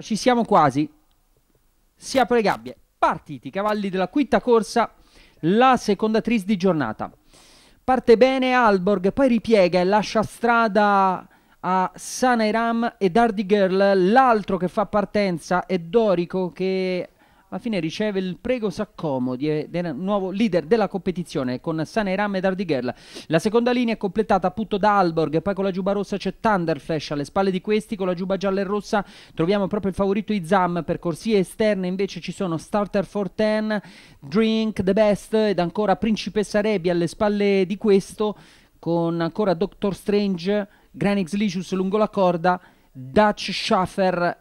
Ci siamo quasi. Si apre le gabbie. Partiti, i cavalli della quinta corsa, la seconda tris di giornata. Parte bene Alborg, poi ripiega e lascia strada a Sanairam e Dardy Girl, l'altro che fa partenza è Dorico che alla fine riceve il prego s'accomodi ed nuovo leader della competizione con Saneiram ed Ardighel. La seconda linea è completata appunto da Alborg, poi con la giuba rossa c'è Thunderflash alle spalle di questi, con la giuba gialla e rossa troviamo proprio il favorito Izam, per corsie esterne invece ci sono Starter for Ten, Drink, The Best ed ancora Principessa Rebi alle spalle di questo con ancora Doctor Strange, Granix Licious lungo la corda, Dutch Schaffer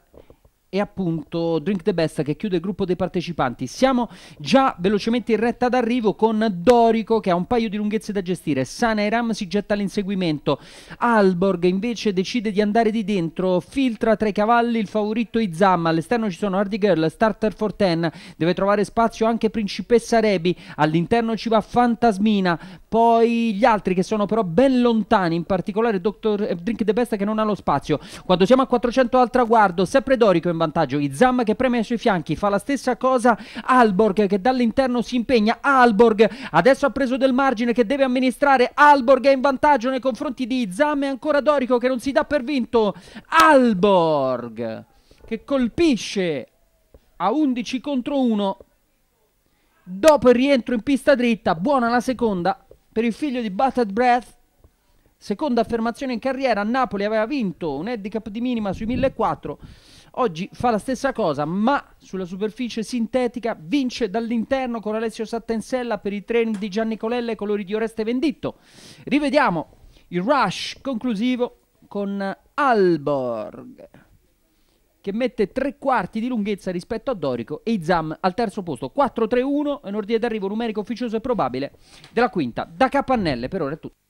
e appunto Drink the Best che chiude il gruppo dei partecipanti. Siamo già velocemente in retta d'arrivo con Dorico che ha un paio di lunghezze da gestire. Sana e Ram si getta all'inseguimento. Alborg invece decide di andare di dentro, filtra tra i cavalli il favorito Izam. All'esterno ci sono Hardy Girl, Starter for Ten. Deve trovare spazio anche Principessa Rebi. All'interno ci va Fantasmina. Poi gli altri che sono però ben lontani, in particolare Dr. Eh, Drink the Best che non ha lo spazio. Quando siamo a 400 al traguardo, sempre Dorico in vantaggio. Izam che preme sui fianchi, fa la stessa cosa Alborg che dall'interno si impegna. Alborg adesso ha preso del margine che deve amministrare. Alborg è in vantaggio nei confronti di Izam e ancora Dorico che non si dà per vinto. Alborg che colpisce a 11 contro 1. Dopo il rientro in pista dritta, buona la seconda per il figlio di Battered Breath. Seconda affermazione in carriera, Napoli aveva vinto un handicap di minima sui 1004. Oggi fa la stessa cosa, ma sulla superficie sintetica vince dall'interno con Alessio Sattensella per i treni di Gianni Colella e colori di Oreste Venditto. Rivediamo il rush conclusivo con Alborg che mette tre quarti di lunghezza rispetto a Dorico e Izam al terzo posto 4-3-1 in ordine d'arrivo numerico ufficioso e probabile della quinta da Capannelle per ora è tutto